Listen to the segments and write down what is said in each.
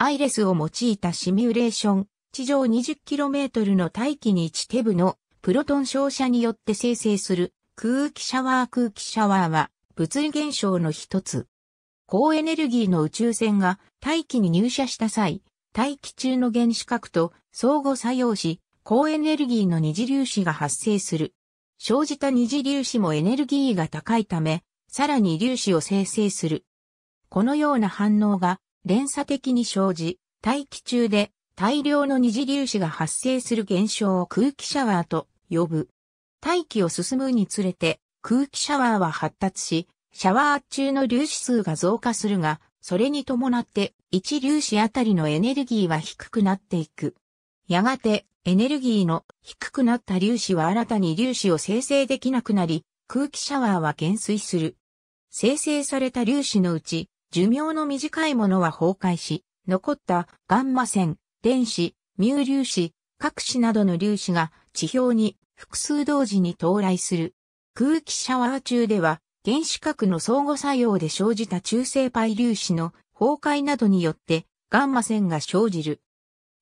アイレスを用いたシミュレーション、地上 20km の大気に1テブのプロトン照射によって生成する空気シャワー空気シャワーは物理現象の一つ。高エネルギーの宇宙船が大気に入射した際、大気中の原子核と相互作用し、高エネルギーの二次粒子が発生する。生じた二次粒子もエネルギーが高いため、さらに粒子を生成する。このような反応が連鎖的に生じ、大気中で大量の二次粒子が発生する現象を空気シャワーと呼ぶ。大気を進むにつれて空気シャワーは発達し、シャワー中の粒子数が増加するが、それに伴って一粒子あたりのエネルギーは低くなっていく。やがてエネルギーの低くなった粒子は新たに粒子を生成できなくなり、空気シャワーは減衰する。生成された粒子のうち寿命の短いものは崩壊し、残ったガンマ線、電子、ミュ粒子、核子などの粒子が地表に複数同時に到来する。空気シャワー中では、原子核の相互作用で生じた中性パイ粒子の崩壊などによってガンマ線が生じる。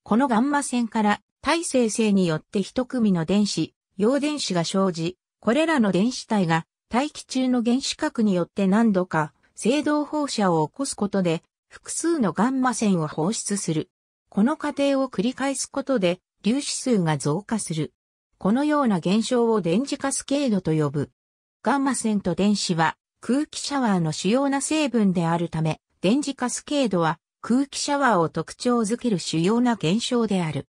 このガンマ線から耐性性によって一組の電子、陽電子が生じ、これらの電子体が大気中の原子核によって何度か制動放射を起こすことで、複数のガンマ線を放出する。この過程を繰り返すことで、粒子数が増加する。このような現象を電磁カスケードと呼ぶ。ガンマ線と電子は空気シャワーの主要な成分であるため、電磁カスケードは空気シャワーを特徴づける主要な現象である。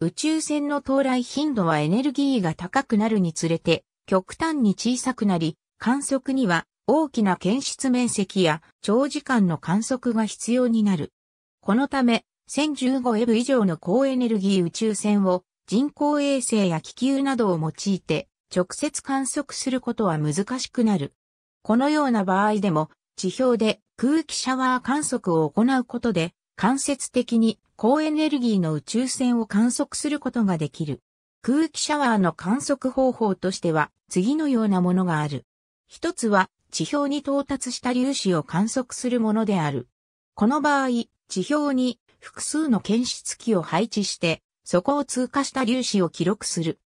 宇宙船の到来頻度はエネルギーが高くなるにつれて極端に小さくなり、観測には大きな検出面積や長時間の観測が必要になる。このため、1 0 1 5エブ以上の高エネルギー宇宙船を人工衛星や気球などを用いて直接観測することは難しくなる。このような場合でも地表で空気シャワー観測を行うことで間接的に高エネルギーの宇宙船を観測することができる。空気シャワーの観測方法としては次のようなものがある。一つは地表に到達した粒子を観測するものである。この場合、地表に複数の検出器を配置して、そこを通過した粒子を記録する。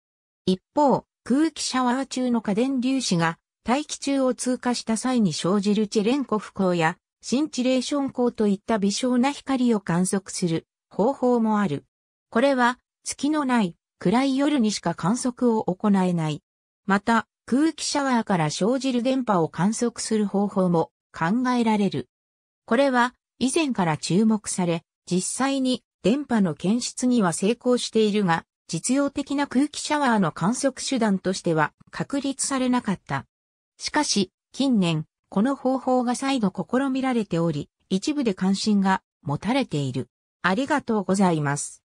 一方、空気シャワー中の家電粒子が大気中を通過した際に生じるチェレンコフ光やシンチレーション光といった微小な光を観測する方法もある。これは月のない暗い夜にしか観測を行えない。また、空気シャワーから生じる電波を観測する方法も考えられる。これは以前から注目され、実際に電波の検出には成功しているが、実用的な空気シャワーの観測手段としては確立されなかった。しかし、近年、この方法が再度試みられており、一部で関心が持たれている。ありがとうございます。